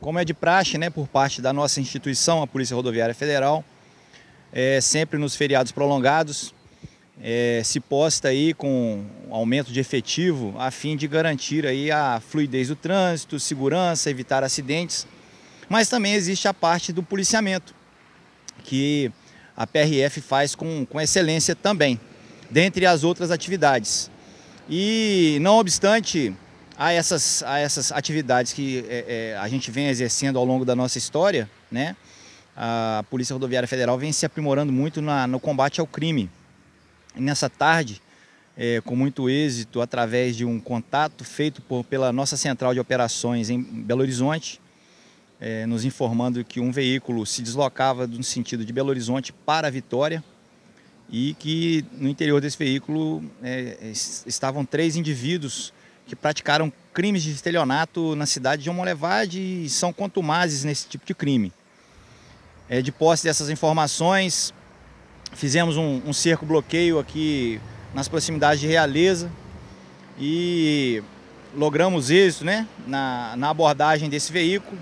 Como é de praxe, né, por parte da nossa instituição, a Polícia Rodoviária Federal, é, sempre nos feriados prolongados, é, se posta aí com aumento de efetivo a fim de garantir aí a fluidez do trânsito, segurança, evitar acidentes. Mas também existe a parte do policiamento, que a PRF faz com, com excelência também, dentre as outras atividades. E não obstante a essas, a essas atividades que é, é, a gente vem exercendo ao longo da nossa história, né? a Polícia Rodoviária Federal vem se aprimorando muito na, no combate ao crime. E nessa tarde, é, com muito êxito, através de um contato feito por, pela nossa central de operações em Belo Horizonte, é, nos informando que um veículo se deslocava no sentido de Belo Horizonte para Vitória e que no interior desse veículo é, estavam três indivíduos que praticaram crimes de estelionato na cidade de Omolevade e são contumazes nesse tipo de crime. É, de posse dessas informações, fizemos um, um cerco-bloqueio aqui nas proximidades de Realeza e logramos êxito né, na, na abordagem desse veículo.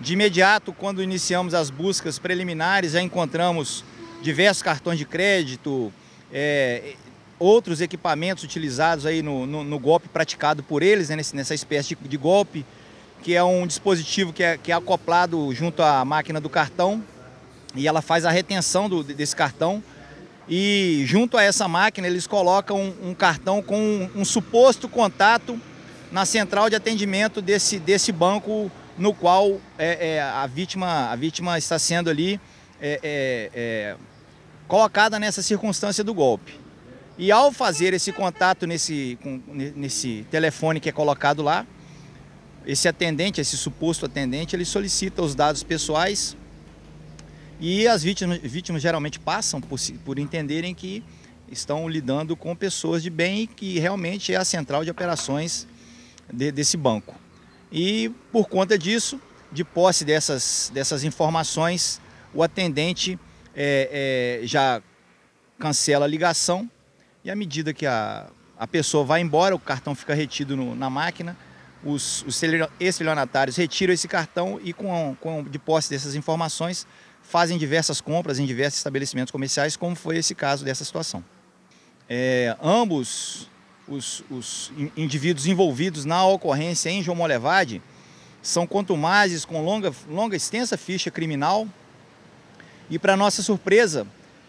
De imediato, quando iniciamos as buscas preliminares, já encontramos diversos cartões de crédito, é, outros equipamentos utilizados aí no, no, no golpe praticado por eles, né, nessa espécie de, de, golpe, que é um dispositivo que é, que é acoplado junto à máquina do cartão e ela faz a retenção do, desse cartão. E junto a essa máquina eles colocam um, um cartão com um, um, suposto contato na central de atendimento desse, desse banco no qual é, é a, vítima, a vítima está sendo ali é, é, é colocada nessa circunstância do golpe. E ao fazer esse contato nesse, com, nesse telefone que é colocado lá, esse atendente, esse suposto atendente, ele solicita os dados pessoais e as vítimas, vítimas geralmente passam por, por entenderem que estão lidando com pessoas de bem e que realmente é a central de operações de, desse banco. E por conta disso, de posse dessas, dessas informações, o atendente é, é, já cancela a ligação e à medida que a, a pessoa vai embora, o cartão fica retido no, na máquina, os, os estelionatários retiram esse cartão e, com, com, de posse dessas informações, fazem diversas compras em diversos estabelecimentos comerciais, como foi esse caso dessa situação. É, ambos os, os, indivíduos envolvidos na ocorrência em João Molevade são contumazes com longa, longa extensa ficha criminal e, para nossa surpresa,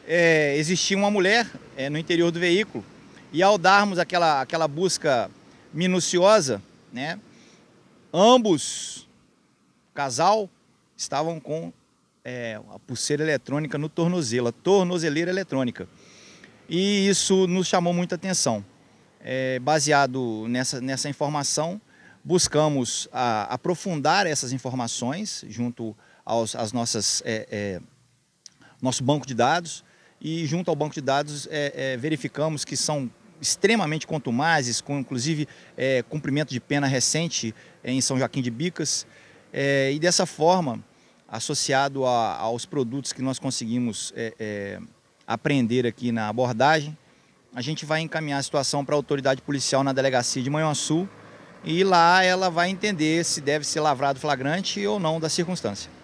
é, existia uma mulher é, no interior do veículo. E ao darmos aquela, aquela busca minuciosa, né, ambos, casal, estavam com é, a pulseira eletrônica no tornozelo, a tornozeleira eletrônica. E isso nos chamou muita atenção. É, baseado nessa, nessa informação, buscamos a, aprofundar essas informações junto aos as nossas, é, é, nosso banco de dados e junto ao banco de dados é, é, verificamos que são extremamente contumazes, com inclusive é, cumprimento de pena recente é, em São Joaquim de Bicas. É, e dessa forma, associado a, aos produtos que nós conseguimos é, aprender aqui na abordagem, a gente vai encaminhar a situação para a autoridade policial na delegacia de Manhuaçu e lá ela vai entender se deve ser lavrado flagrante ou não da circunstância.